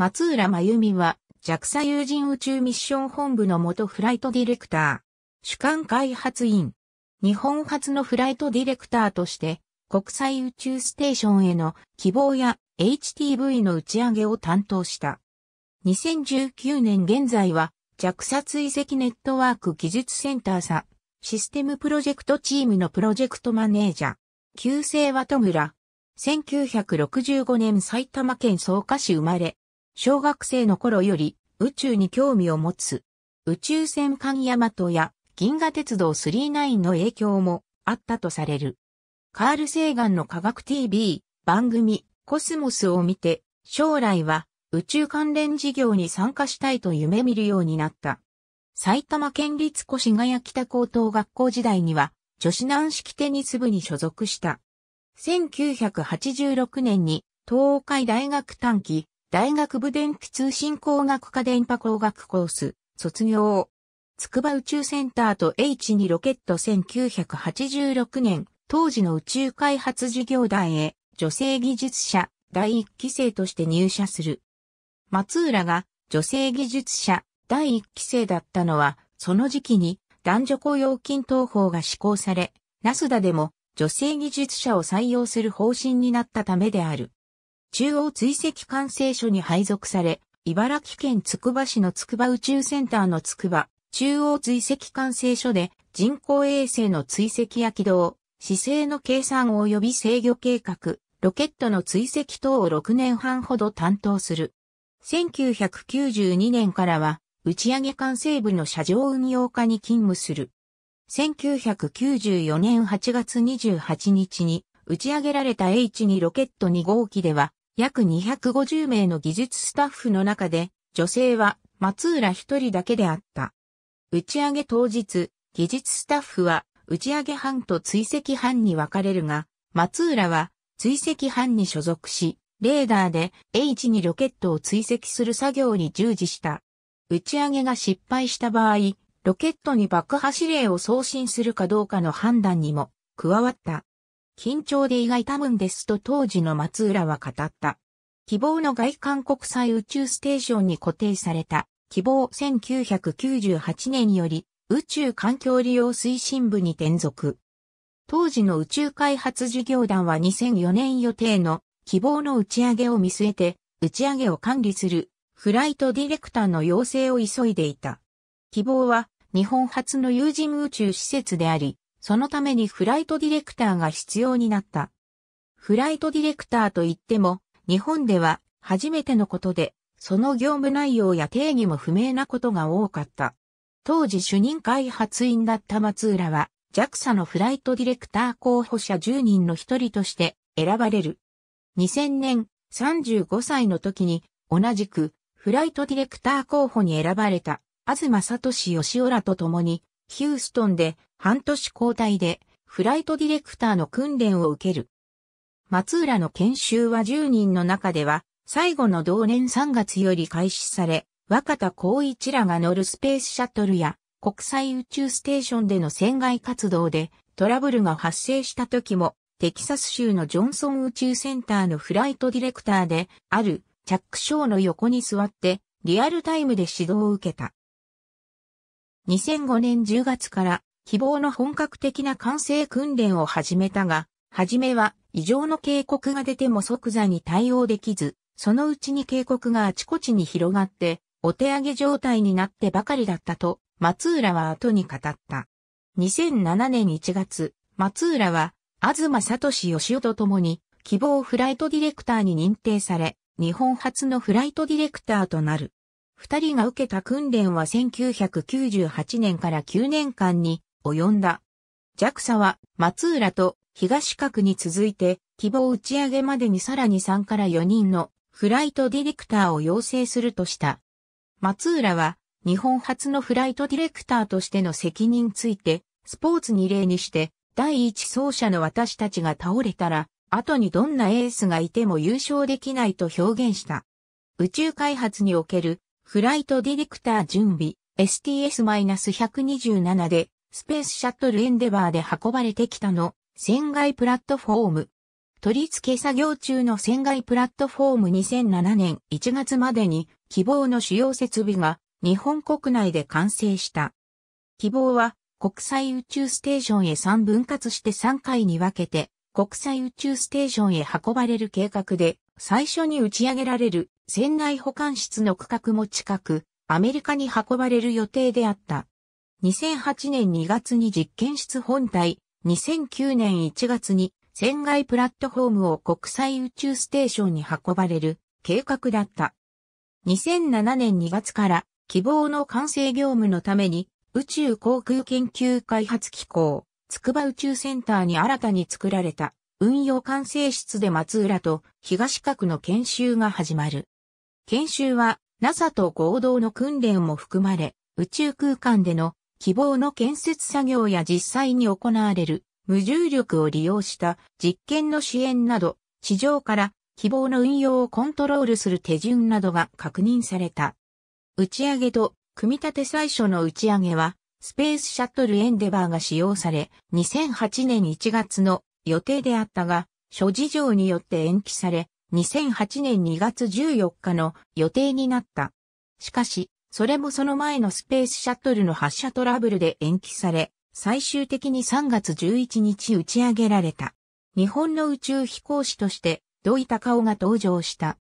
松浦真由美は JAXA 有人宇宙ミッション本部の元フライトディレクター、主管開発員、日本初のフライトディレクターとして国際宇宙ステーションへの希望や HTV の打ち上げを担当した。2019年現在は JAXA 追跡ネットワーク技術センターさ、システムプロジェクトチームのプロジェクトマネージャー、旧姓は戸村、1965年埼玉県草加市生まれ、小学生の頃より宇宙に興味を持つ。宇宙船艦ヤマトや銀河鉄道39の影響もあったとされる。カール・セーガンの科学 TV 番組コスモスを見て将来は宇宙関連事業に参加したいと夢見るようになった。埼玉県立越谷北高等学校時代には女子軟式テニス部に所属した。1986年に東海大学短期大学部電気通信工学科電波工学コース、卒業。筑波宇宙センターと H2 ロケット1986年、当時の宇宙開発事業団へ、女性技術者、第1期生として入社する。松浦が女性技術者、第1期生だったのは、その時期に男女雇用均等法が施行され、ナスダでも女性技術者を採用する方針になったためである。中央追跡管制所に配属され、茨城県つくば市のつくば宇宙センターのつくば、中央追跡管制所で人工衛星の追跡や軌道、姿勢の計算及び制御計画、ロケットの追跡等を6年半ほど担当する。1992年からは、打ち上げ管制部の車上運用課に勤務する。1994年8月28日に打ち上げられた H2 ロケット2号機では約250名の技術スタッフの中で、女性は松浦一人だけであった。打ち上げ当日、技術スタッフは打ち上げ班と追跡班に分かれるが、松浦は追跡班に所属し、レーダーで H2 ロケットを追跡する作業に従事した。打ち上げが失敗した場合、ロケットに爆破指令を送信するかどうかの判断にも加わった。緊張で胃が痛むんですと当時の松浦は語った。希望の外観国際宇宙ステーションに固定された希望1998年より宇宙環境利用推進部に転属。当時の宇宙開発事業団は2004年予定の希望の打ち上げを見据えて打ち上げを管理するフライトディレクターの要請を急いでいた。希望は日本初の有人宇宙施設であり、そのためにフライトディレクターが必要になった。フライトディレクターといっても、日本では初めてのことで、その業務内容や定義も不明なことが多かった。当時主任開発員だった松浦は、JAXA のフライトディレクター候補者10人の一人として選ばれる。2000年35歳の時に同じくフライトディレクター候補に選ばれた東聡義夫らと共にヒューストンで半年交代でフライトディレクターの訓練を受ける。松浦の研修は10人の中では最後の同年3月より開始され、若田光一らが乗るスペースシャトルや国際宇宙ステーションでの船外活動でトラブルが発生した時もテキサス州のジョンソン宇宙センターのフライトディレクターであるチャック・ショーの横に座ってリアルタイムで指導を受けた。2005年10月から希望の本格的な完成訓練を始めたが、初めは異常の警告が出ても即座に対応できず、そのうちに警告があちこちに広がって、お手上げ状態になってばかりだったと、松浦は後に語った。2007年1月、松浦は、東聡義夫と共に、希望フライトディレクターに認定され、日本初のフライトディレクターとなる。二人が受けた訓練は1998年から9年間に及んだ。JAXA は松浦と東角に続いて希望打ち上げまでにさらに3から4人のフライトディレクターを要請するとした。松浦は日本初のフライトディレクターとしての責任についてスポーツに例にして第一走者の私たちが倒れたら後にどんなエースがいても優勝できないと表現した。宇宙開発におけるフライトディレクター準備 STS-127 でスペースシャトルエンデバーで運ばれてきたの船外プラットフォーム。取り付け作業中の船外プラットフォーム2007年1月までに希望の主要設備が日本国内で完成した。希望は国際宇宙ステーションへ3分割して3回に分けて国際宇宙ステーションへ運ばれる計画で最初に打ち上げられる船内保管室の区画も近く、アメリカに運ばれる予定であった。2008年2月に実験室本体、2009年1月に船外プラットフォームを国際宇宙ステーションに運ばれる計画だった。2007年2月から希望の完成業務のために宇宙航空研究開発機構、筑波宇宙センターに新たに作られた運用管制室で松浦と東角の研修が始まる。研修は NASA と合同の訓練も含まれ、宇宙空間での希望の建設作業や実際に行われる無重力を利用した実験の支援など、地上から希望の運用をコントロールする手順などが確認された。打ち上げと組み立て最初の打ち上げは、スペースシャトルエンデバーが使用され、2008年1月の予定であったが、諸事情によって延期され、2008年2月14日の予定になった。しかし、それもその前のスペースシャトルの発射トラブルで延期され、最終的に3月11日打ち上げられた。日本の宇宙飛行士として、土井隆夫が登場した。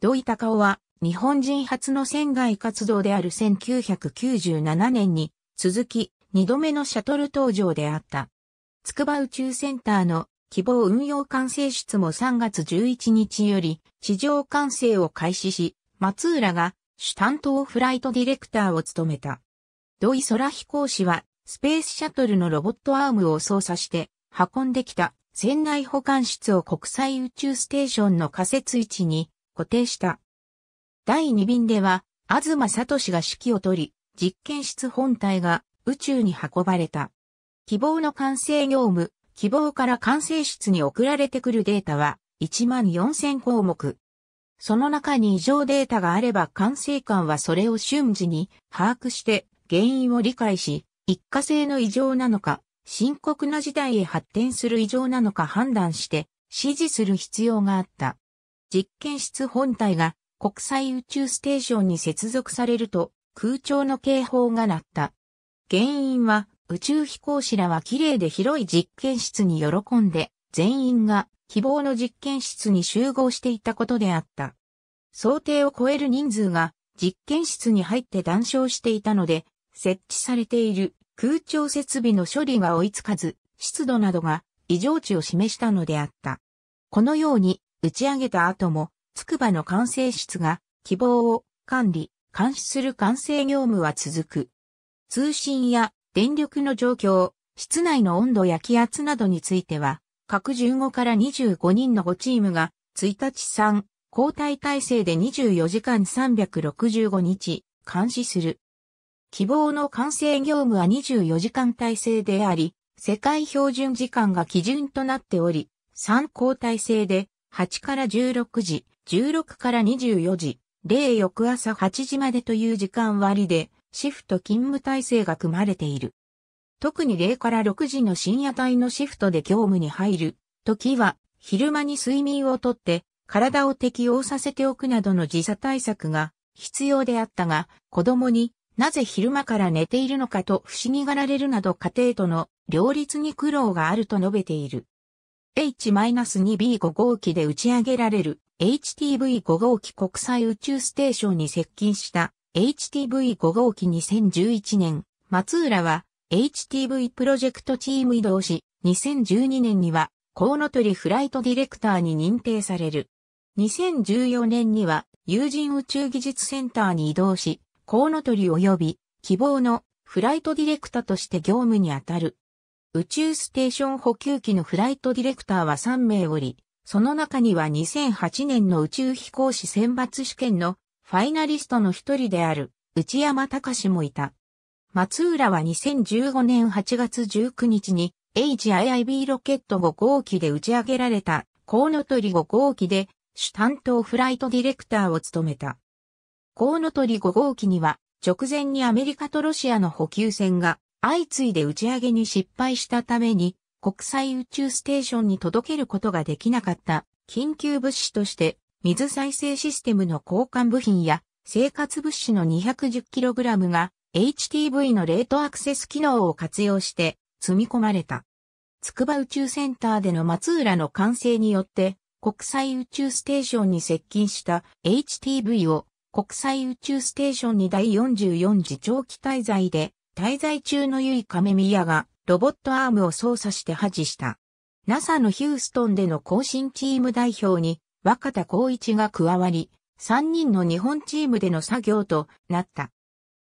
土井隆夫は、日本人初の船外活動である1997年に、続き、2度目のシャトル登場であった。筑波宇宙センターの希望運用管制室も3月11日より地上管制を開始し、松浦が主担当フライトディレクターを務めた。土井空飛行士はスペースシャトルのロボットアームを操作して運んできた船内保管室を国際宇宙ステーションの仮設位置に固定した。第2便では、東聡が指揮を取り、実験室本体が宇宙に運ばれた。希望の完成業務、希望から完成室に送られてくるデータは14000項目。その中に異常データがあれば管制官はそれを瞬時に把握して原因を理解し、一過性の異常なのか、深刻な事態へ発展する異常なのか判断して指示する必要があった。実験室本体が国際宇宙ステーションに接続されると空調の警報が鳴った。原因は宇宙飛行士らは綺麗で広い実験室に喜んで、全員が希望の実験室に集合していたことであった。想定を超える人数が実験室に入って談笑していたので、設置されている空調設備の処理が追いつかず、湿度などが異常値を示したのであった。このように打ち上げた後も、筑波の管制室が希望を管理、監視する管制業務は続く。通信や電力の状況、室内の温度や気圧などについては、各15から25人の5チームが、1日3、交代体制で24時間365日、監視する。希望の完成業務は24時間体制であり、世界標準時間が基準となっており、3交代制で、8から16時、16から24時、0翌朝8時までという時間割で、シフト勤務体制が組まれている。特に0から6時の深夜帯のシフトで業務に入る時は、昼間に睡眠をとって、体を適応させておくなどの時差対策が必要であったが、子供になぜ昼間から寝ているのかと不思議がられるなど家庭との両立に苦労があると述べている。H-2B5 号機で打ち上げられる HTV5 号機国際宇宙ステーションに接近した HTV5 号機2011年、松浦は HTV プロジェクトチーム移動し、2012年にはコウノトリフライトディレクターに認定される。2014年には有人宇宙技術センターに移動し、コウノトリ及び希望のフライトディレクターとして業務に当たる。宇宙ステーション補給機のフライトディレクターは3名おり、その中には2008年の宇宙飛行士選抜試験のファイナリストの一人である内山隆もいた。松浦は2015年8月19日に HIIB ロケット5号機で打ち上げられたコウノトリ5号機で主担当フライトディレクターを務めた。コウノトリ5号機には直前にアメリカとロシアの補給船が相次いで打ち上げに失敗したために国際宇宙ステーションに届けることができなかった緊急物資として水再生システムの交換部品や生活物資の 210kg が HTV のレートアクセス機能を活用して積み込まれた。筑波宇宙センターでの松浦の完成によって国際宇宙ステーションに接近した HTV を国際宇宙ステーションに第44次長期滞在で滞在中のユイカメミヤがロボットアームを操作して破棄した。NASA のヒューストンでの更新チーム代表に若田光一が加わり、3人の日本チームでの作業となった。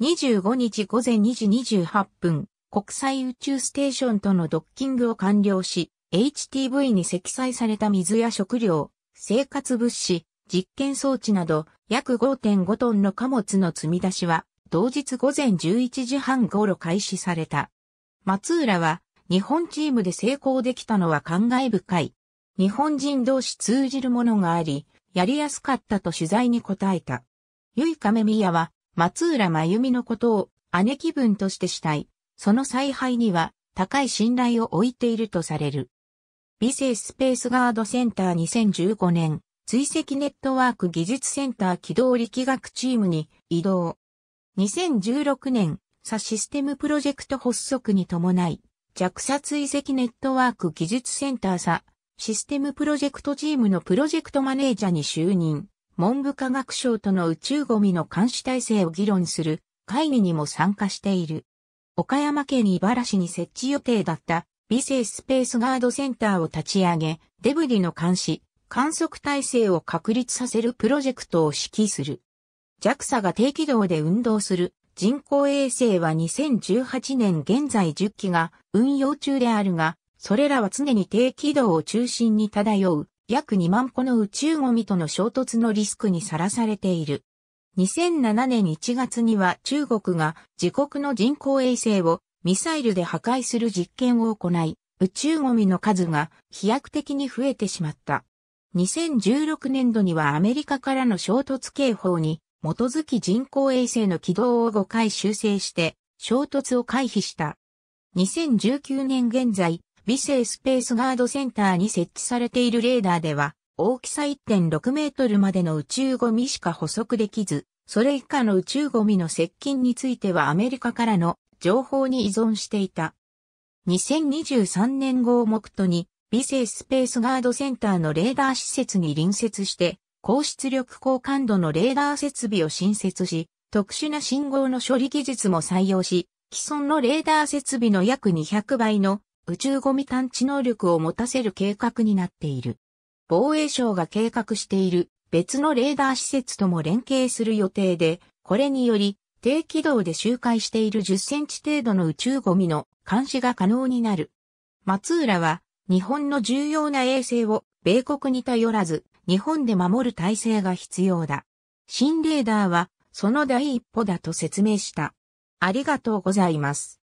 25日午前2時28分、国際宇宙ステーションとのドッキングを完了し、HTV に積載された水や食料、生活物資、実験装置など約5.5トンの貨物の積み出しは同日午前11時半頃開始された。松浦は日本チームで成功できたのは感慨深い日本人同士通じるものがあり、やりやすかったと取材に答えた。ゆいかめみやは、松浦真由美のことを姉気分としてしたい。その采配には高い信頼を置いているとされる。美生スペースガードセンター2015年、追跡ネットワーク技術センター機動力学チームに移動。2016年、サシステムプロジェクト発足に伴い、弱者追跡ネットワーク技術センターサシステムプロジェクトチームのプロジェクトマネージャーに就任、文部科学省との宇宙ゴミの監視体制を議論する会議にも参加している。岡山県茨城に設置予定だった微生スペースガードセンターを立ち上げ、デブリの監視、観測体制を確立させるプロジェクトを指揮する。JAXA が低軌道で運動する人工衛星は2018年現在10機が運用中であるが、それらは常に低軌道を中心に漂う約2万個の宇宙ゴミとの衝突のリスクにさらされている。2007年1月には中国が自国の人工衛星をミサイルで破壊する実験を行い、宇宙ゴミの数が飛躍的に増えてしまった。2016年度にはアメリカからの衝突警報に基づき人工衛星の軌道を5回修正して衝突を回避した。2019年現在、微生スペースガードセンターに設置されているレーダーでは、大きさ1.6メートルまでの宇宙ゴミしか捕捉できず、それ以下の宇宙ゴミの接近についてはアメリカからの情報に依存していた。2023年号を目途に、微生スペースガードセンターのレーダー施設に隣接して、高出力高感度のレーダー設備を新設し、特殊な信号の処理技術も採用し、既存のレーダー設備の約200倍の宇宙ゴミ探知能力を持たせる計画になっている。防衛省が計画している別のレーダー施設とも連携する予定で、これにより低軌道で周回している10センチ程度の宇宙ゴミの監視が可能になる。松浦は日本の重要な衛星を米国に頼らず日本で守る体制が必要だ。新レーダーはその第一歩だと説明した。ありがとうございます。